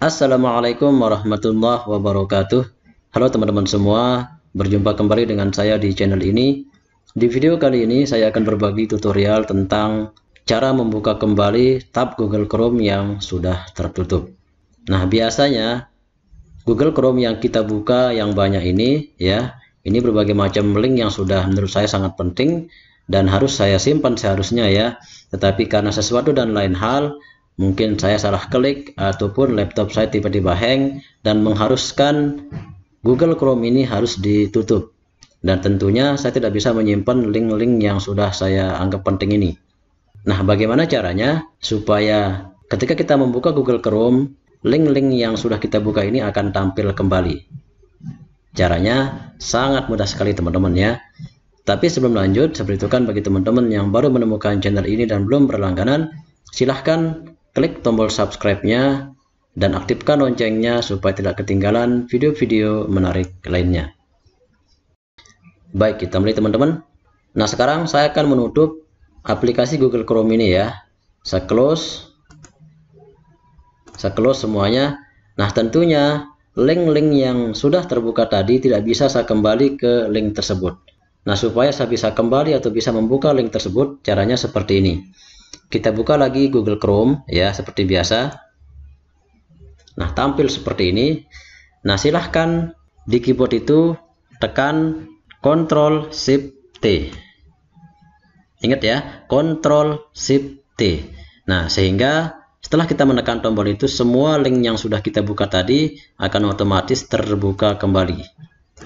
Assalamualaikum warahmatullahi wabarakatuh. Halo teman-teman semua, berjumpa kembali dengan saya di channel ini. Di video kali ini saya akan berbagi tutorial tentang cara membuka kembali tab Google Chrome yang sudah tertutup. Nah, biasanya Google Chrome yang kita buka yang banyak ini ya, ini berbagai macam link yang sudah menurut saya sangat penting dan harus saya simpan seharusnya ya. Tetapi karena sesuatu dan lain hal, mungkin saya salah klik ataupun laptop saya tiba-tiba hang dan mengharuskan Google Chrome ini harus ditutup dan tentunya saya tidak bisa menyimpan link-link yang sudah saya anggap penting ini nah bagaimana caranya supaya ketika kita membuka Google Chrome link-link yang sudah kita buka ini akan tampil kembali caranya sangat mudah sekali teman-teman ya tapi sebelum lanjut, seperti itu kan bagi teman-teman yang baru menemukan channel ini dan belum berlangganan, silahkan klik tombol subscribe-nya, dan aktifkan loncengnya supaya tidak ketinggalan video-video menarik lainnya. Baik, kita mulai teman-teman. Nah, sekarang saya akan menutup aplikasi Google Chrome ini ya. Saya close. Saya close semuanya. Nah, tentunya link-link yang sudah terbuka tadi tidak bisa saya kembali ke link tersebut. Nah, supaya saya bisa kembali atau bisa membuka link tersebut, caranya seperti ini. Kita buka lagi Google Chrome ya seperti biasa. Nah, tampil seperti ini. Nah, silahkan di keyboard itu tekan Ctrl Shift T. Ingat ya, Ctrl Shift T. Nah, sehingga setelah kita menekan tombol itu, semua link yang sudah kita buka tadi akan otomatis terbuka kembali.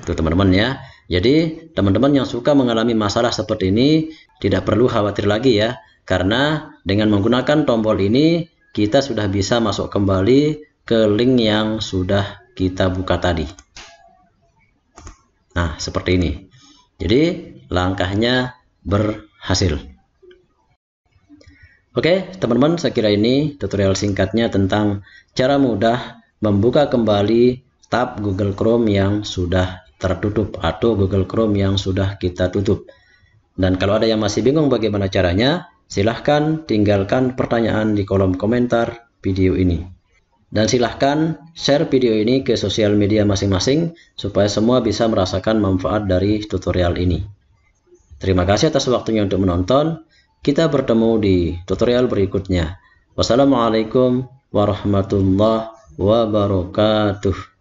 Itu teman-teman ya. Jadi, teman-teman yang suka mengalami masalah seperti ini, tidak perlu khawatir lagi ya. Karena dengan menggunakan tombol ini, kita sudah bisa masuk kembali ke link yang sudah kita buka tadi. Nah, seperti ini. Jadi, langkahnya berhasil. Oke, teman-teman, saya kira ini tutorial singkatnya tentang cara mudah membuka kembali tab Google Chrome yang sudah tertutup atau Google Chrome yang sudah kita tutup. Dan kalau ada yang masih bingung bagaimana caranya, Silahkan tinggalkan pertanyaan di kolom komentar video ini. Dan silahkan share video ini ke sosial media masing-masing supaya semua bisa merasakan manfaat dari tutorial ini. Terima kasih atas waktunya untuk menonton. Kita bertemu di tutorial berikutnya. Wassalamualaikum warahmatullahi wabarakatuh.